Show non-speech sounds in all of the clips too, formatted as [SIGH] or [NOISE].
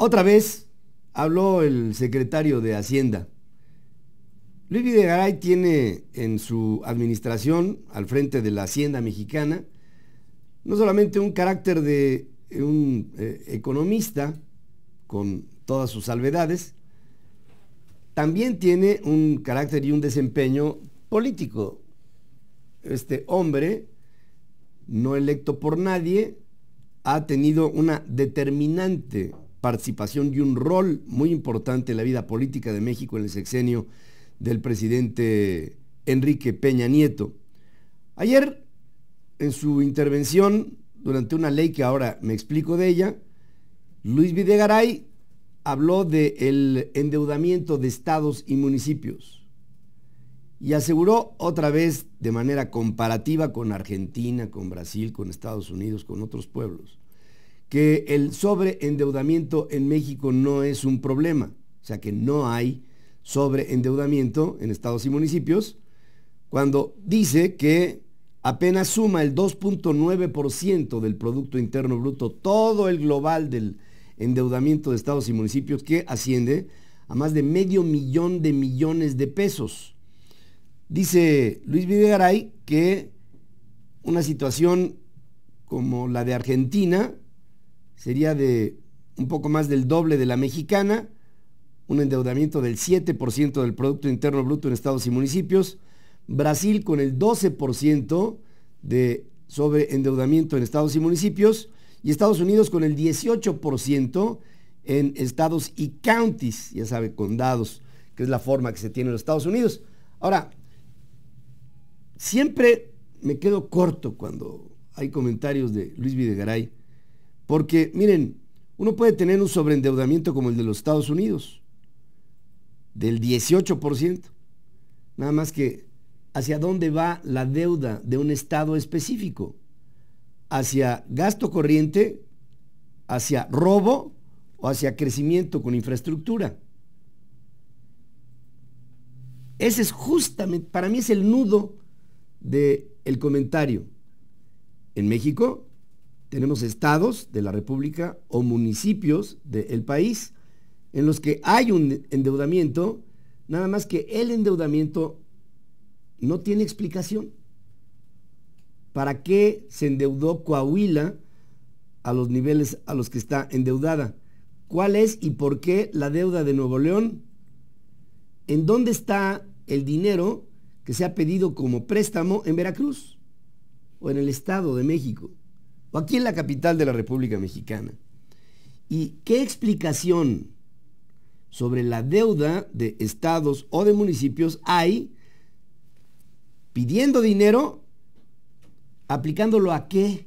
Otra vez habló el secretario de Hacienda. Luis Videgaray tiene en su administración, al frente de la Hacienda mexicana, no solamente un carácter de eh, un eh, economista con todas sus salvedades, también tiene un carácter y un desempeño político. Este hombre, no electo por nadie, ha tenido una determinante participación y un rol muy importante en la vida política de México en el sexenio del presidente Enrique Peña Nieto. Ayer, en su intervención, durante una ley que ahora me explico de ella, Luis Videgaray habló del endeudamiento de estados y municipios y aseguró otra vez de manera comparativa con Argentina, con Brasil, con Estados Unidos, con otros pueblos, que el sobreendeudamiento en México no es un problema, o sea que no hay sobreendeudamiento en estados y municipios, cuando dice que apenas suma el 2.9% del Producto Interno Bruto, todo el global del endeudamiento de estados y municipios, que asciende a más de medio millón de millones de pesos. Dice Luis Videgaray que una situación como la de Argentina sería de un poco más del doble de la mexicana, un endeudamiento del 7% del Producto Interno Bruto en estados y municipios, Brasil con el 12% de sobreendeudamiento en estados y municipios, y Estados Unidos con el 18% en estados y counties, ya sabe, condados, que es la forma que se tiene en los Estados Unidos. Ahora, siempre me quedo corto cuando hay comentarios de Luis Videgaray porque, miren, uno puede tener un sobreendeudamiento como el de los Estados Unidos, del 18%. Nada más que, ¿hacia dónde va la deuda de un Estado específico? ¿Hacia gasto corriente? ¿Hacia robo? ¿O hacia crecimiento con infraestructura? Ese es justamente, para mí es el nudo del el comentario. En México tenemos estados de la República o municipios del país en los que hay un endeudamiento, nada más que el endeudamiento no tiene explicación. ¿Para qué se endeudó Coahuila a los niveles a los que está endeudada? ¿Cuál es y por qué la deuda de Nuevo León? ¿En dónde está el dinero que se ha pedido como préstamo en Veracruz o en el Estado de México? o aquí en la capital de la República Mexicana. ¿Y qué explicación sobre la deuda de estados o de municipios hay pidiendo dinero, aplicándolo a qué?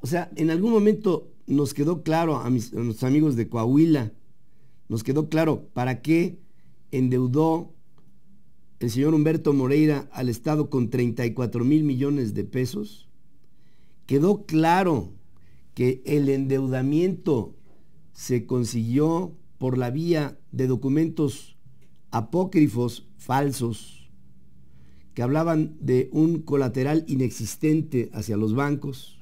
O sea, en algún momento nos quedó claro a, mis, nuestros amigos de Coahuila, nos quedó claro para qué endeudó el señor Humberto Moreira al Estado con 34 mil millones de pesos quedó claro que el endeudamiento se consiguió por la vía de documentos apócrifos falsos que hablaban de un colateral inexistente hacia los bancos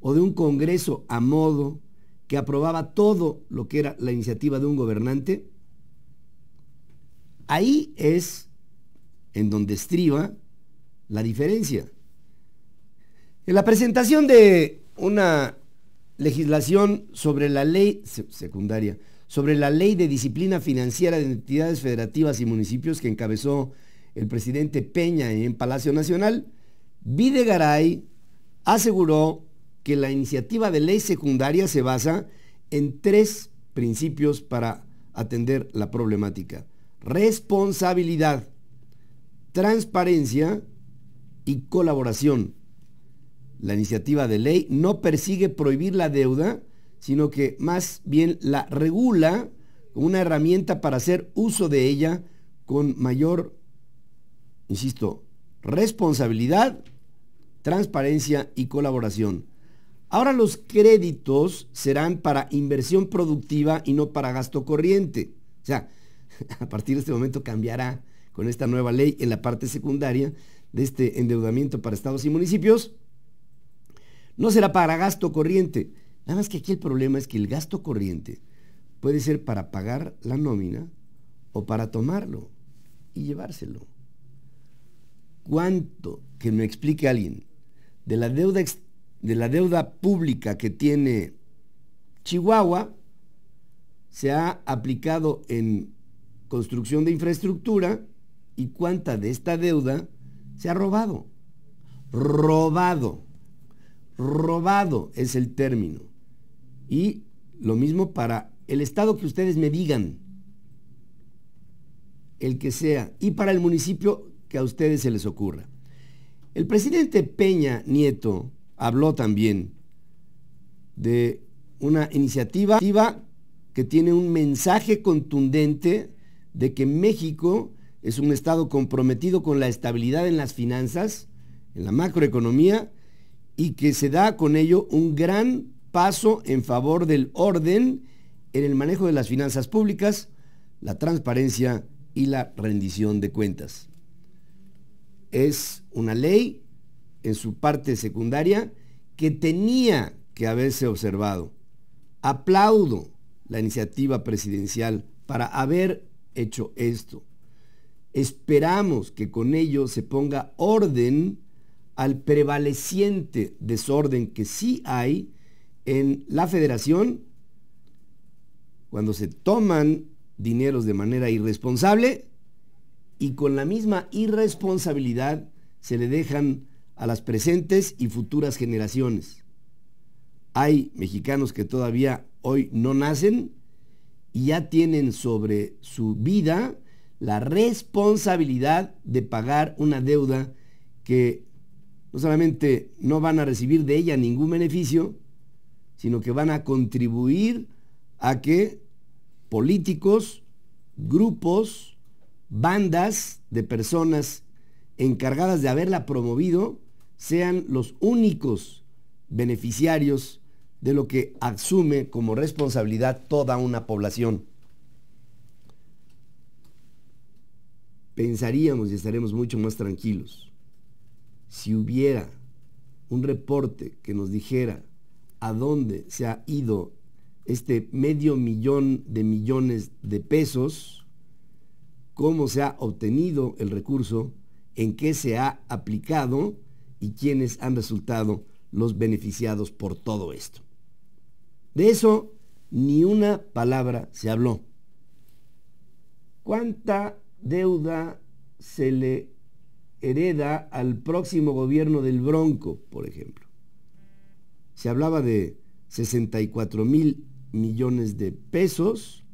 o de un Congreso a modo que aprobaba todo lo que era la iniciativa de un gobernante, ahí es en donde estriba la diferencia en la presentación de una legislación sobre la ley secundaria, sobre la ley de disciplina financiera de entidades federativas y municipios que encabezó el presidente Peña en Palacio Nacional, Videgaray aseguró que la iniciativa de ley secundaria se basa en tres principios para atender la problemática. Responsabilidad, transparencia y colaboración la iniciativa de ley no persigue prohibir la deuda, sino que más bien la regula como una herramienta para hacer uso de ella con mayor, insisto, responsabilidad, transparencia y colaboración. Ahora los créditos serán para inversión productiva y no para gasto corriente. O sea, [LAUGHS] a partir de este momento cambiará con esta nueva ley en la parte secundaria de este endeudamiento para estados y municipios no será para gasto corriente. Nada más que aquí el problema es que el gasto corriente puede ser para pagar la nómina o para tomarlo y llevárselo. ¿Cuánto, que me explique alguien, de la deuda, de la deuda pública que tiene Chihuahua se ha aplicado en construcción de infraestructura y cuánta de esta deuda se ha robado? Robado robado es el término. Y lo mismo para el estado que ustedes me digan, el que sea, y para el municipio que a ustedes se les ocurra. El presidente Peña Nieto habló también de una iniciativa que tiene un mensaje contundente de que México es un Estado comprometido con la estabilidad en las finanzas, en la macroeconomía y que se da con ello un gran paso en favor del orden en el manejo de las finanzas públicas, la transparencia y la rendición de cuentas. Es una ley en su parte secundaria que tenía que haberse observado. Aplaudo la iniciativa presidencial para haber hecho esto. Esperamos que con ello se ponga orden al prevaleciente desorden que sí hay en la federación cuando se toman dineros de manera irresponsable y con la misma irresponsabilidad se le dejan a las presentes y futuras generaciones. Hay mexicanos que todavía hoy no nacen y ya tienen sobre su vida la responsabilidad de pagar una deuda que no solamente no van a recibir de ella ningún beneficio, sino que van a contribuir a que políticos, grupos, bandas de personas encargadas de haberla promovido sean los únicos beneficiarios de lo que asume como responsabilidad toda una población. Pensaríamos y estaremos mucho más tranquilos si hubiera un reporte que nos dijera a dónde se ha ido este medio millón de millones de pesos, cómo se ha obtenido el recurso, en qué se ha aplicado y quiénes han resultado los beneficiados por todo esto. De eso ni una palabra se habló. ¿Cuánta deuda se le hereda al próximo gobierno del Bronco, por ejemplo. Se hablaba de 64 mil millones de pesos,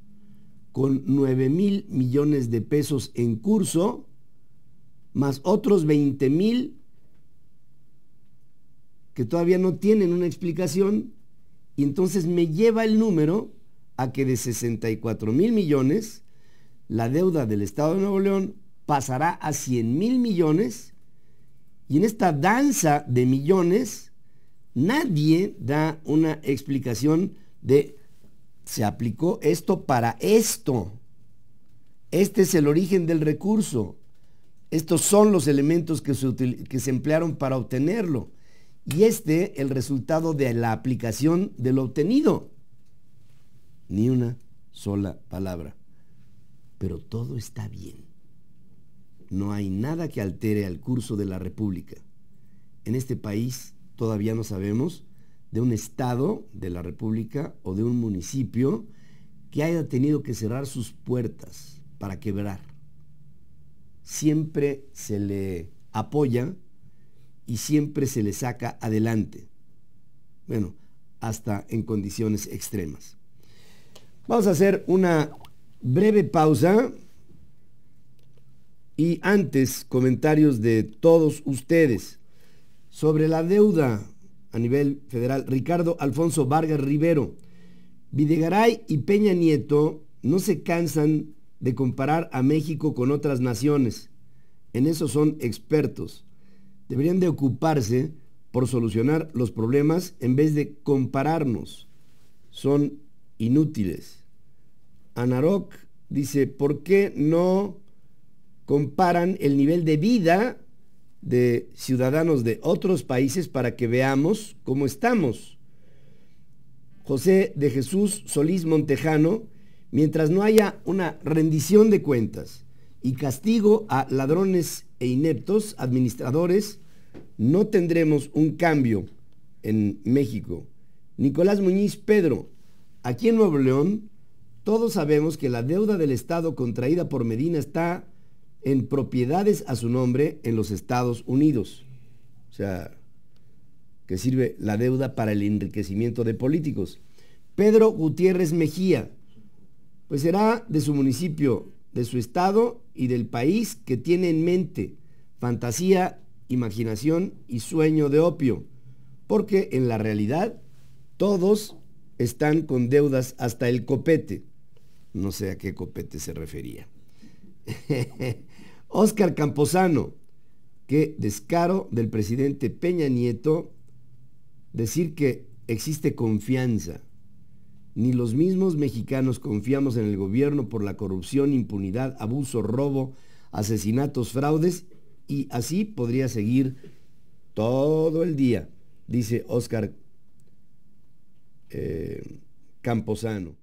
con 9 mil millones de pesos en curso, más otros 20 mil que todavía no tienen una explicación, y entonces me lleva el número a que de 64 mil millones, la deuda del Estado de Nuevo León pasará a 100 mil millones y en esta danza de millones nadie da una explicación de se aplicó esto para esto. Este es el origen del recurso. Estos son los elementos que se, que se emplearon para obtenerlo. Y este el resultado de la aplicación de lo obtenido. Ni una sola palabra. Pero todo está bien no hay nada que altere al curso de la República. En este país todavía no sabemos de un estado de la República o de un municipio que haya tenido que cerrar sus puertas para quebrar. Siempre se le apoya y siempre se le saca adelante. Bueno, hasta en condiciones extremas. Vamos a hacer una breve pausa. Y antes, comentarios de todos ustedes. Sobre la deuda a nivel federal, Ricardo Alfonso Vargas Rivero. Videgaray y Peña Nieto no se cansan de comparar a México con otras naciones. En eso son expertos. Deberían de ocuparse por solucionar los problemas en vez de compararnos. Son inútiles. Anarok dice, ¿por qué no comparan el nivel de vida de ciudadanos de otros países para que veamos cómo estamos. José de Jesús Solís Montejano, mientras no haya una rendición de cuentas y castigo a ladrones e ineptos administradores, no tendremos un cambio en México. Nicolás Muñiz Pedro, aquí en Nuevo León, todos sabemos que la deuda del Estado contraída por Medina está en propiedades a su nombre en los Estados Unidos. O sea, que sirve la deuda para el enriquecimiento de políticos. Pedro Gutiérrez Mejía, pues será de su municipio, de su estado y del país que tiene en mente fantasía, imaginación y sueño de opio, porque en la realidad todos están con deudas hasta el copete. No sé a qué copete se refería. [LAUGHS] Óscar Camposano, qué descaro del presidente Peña Nieto decir que existe confianza. Ni los mismos mexicanos confiamos en el gobierno por la corrupción, impunidad, abuso, robo, asesinatos, fraudes y así podría seguir todo el día, dice Óscar eh, Camposano.